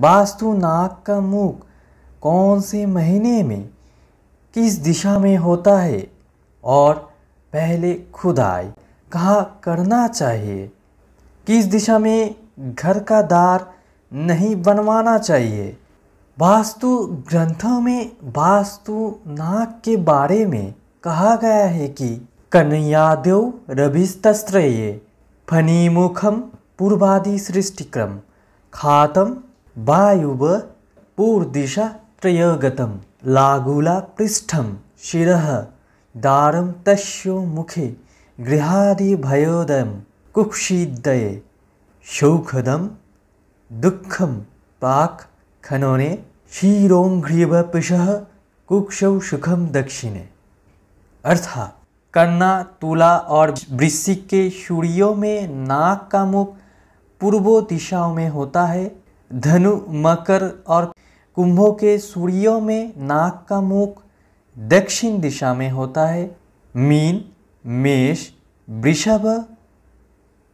वास्तु नाक का मुख कौन से महीने में किस दिशा में होता है और पहले खुदाई कहाँ करना चाहिए किस दिशा में घर का दार नहीं बनवाना चाहिए वास्तु ग्रंथों में वास्तु नाक के बारे में कहा गया है कि कन्यादेव रविस्तस्त्रेय मुखम पूर्वादि सृष्टिक्रम खातम वायुव पूर्दिशा प्रयगतं लागुला पृष्ठम शि दारं तस्यो मुखे गृहादिभयोदयं कुक्षिदये शौखदं दुःखं पाक खनोने पिश कुक्षौ सुखम दक्षिणे अर्थात कन्ना तुला और वृश्चिक के सूर्यों में नाक का मुख पूर्वो दिशाओं में होता है धनु मकर और कुंभों के सूर्यों में नाक का मुख दक्षिण दिशा में होता है मीन मेष वृषभ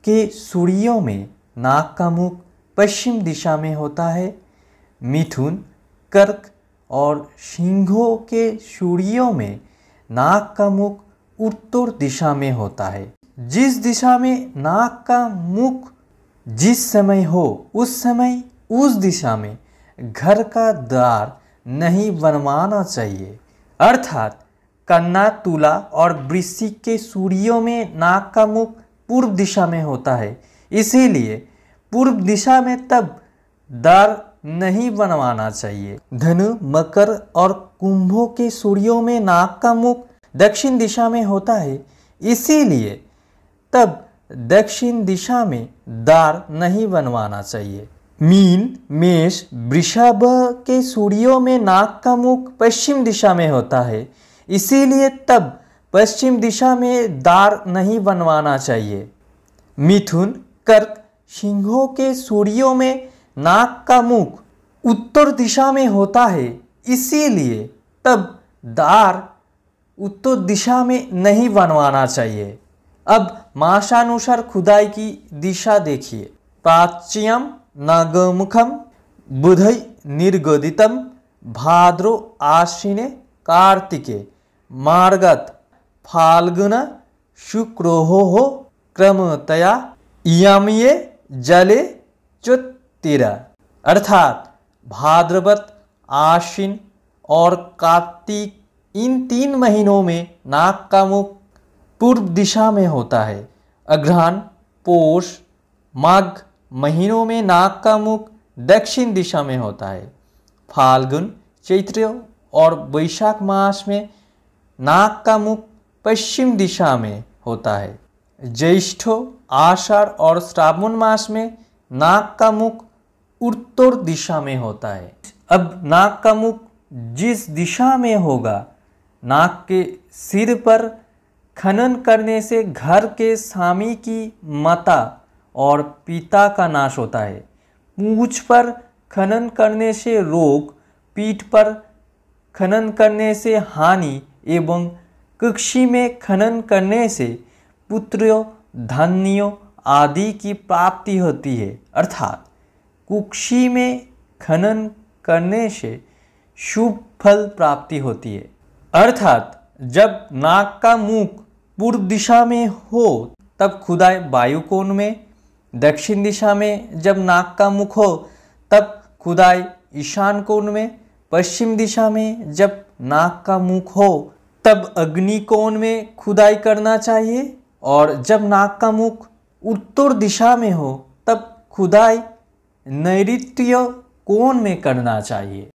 के सूर्यों में नाक का मुख पश्चिम दिशा में होता है मिथुन कर्क और सिंहों के सूर्यों में नाक का मुख उत्तर दिशा में होता है जिस दिशा में नाक का मुख जिस समय हो उस समय उस दिशा में घर का द्वार नहीं बनवाना चाहिए अर्थात कन्ना तुला और वृश्चिक के सूर्यों में नाक का मुख पूर्व दिशा में होता है इसीलिए पूर्व दिशा में तब द्वार नहीं बनवाना चाहिए धनु मकर और कुंभों के सूर्यों में नाक का मुख दक्षिण दिशा में होता है इसीलिए तब दक्षिण दिशा में दार नहीं बनवाना चाहिए मीन मेष वृषभ के सूर्यों में नाक का मुख पश्चिम दिशा में होता है इसीलिए तब पश्चिम दिशा में दार नहीं बनवाना चाहिए मिथुन कर्क सिंहों के सूर्यों में नाक का मुख उत्तर दिशा में होता है इसीलिए तब दार उत्तर दिशा में नहीं बनवाना चाहिए अब माशानुसार खुदाई की दिशा देखिए प्राच्यम नगमुखम बुध निर्गोदितम भाद्रो आश्विने कार्तिके मार्गत फाल्गुन हो क्रमतया इयमये जले चुत्तिर अर्थात भाद्रवत आश्विन और कार्तिक इन तीन महीनों में नाक का मुख पूर्व दिशा में होता है अग्रहण पोष माघ महीनों में नाग का मुख दक्षिण दिशा में होता है फाल्गुन चैत्र और वैशाख मास में नाग का मुख पश्चिम दिशा में होता है ज्येष्ठ आषाढ़ और श्रावण मास में नाग का मुख उत्तर दिशा में होता है अब नाक का मुख जिस दिशा में होगा नाक के सिर पर खनन करने से घर के स्वामी की माता और पिता का नाश होता है पूछ पर खनन करने से रोग पीठ पर खनन करने से हानि एवं कृषि में खनन करने से पुत्रों धन्यों आदि की प्राप्ति होती है अर्थात कुक्षी में खनन करने से शुभ फल प्राप्ति होती है अर्थात जब नाक का मुख पूर्व दिशा में हो तब खुदाए वायुकोण में दक्षिण दिशा में जब नाक का मुख हो तब खुदाई ईशान कोण में पश्चिम दिशा में जब नाक का मुख हो तब अग्नि कोण में खुदाई करना चाहिए और जब नाक का मुख उत्तर दिशा में हो तब खुदाई नैत्य कोण में करना चाहिए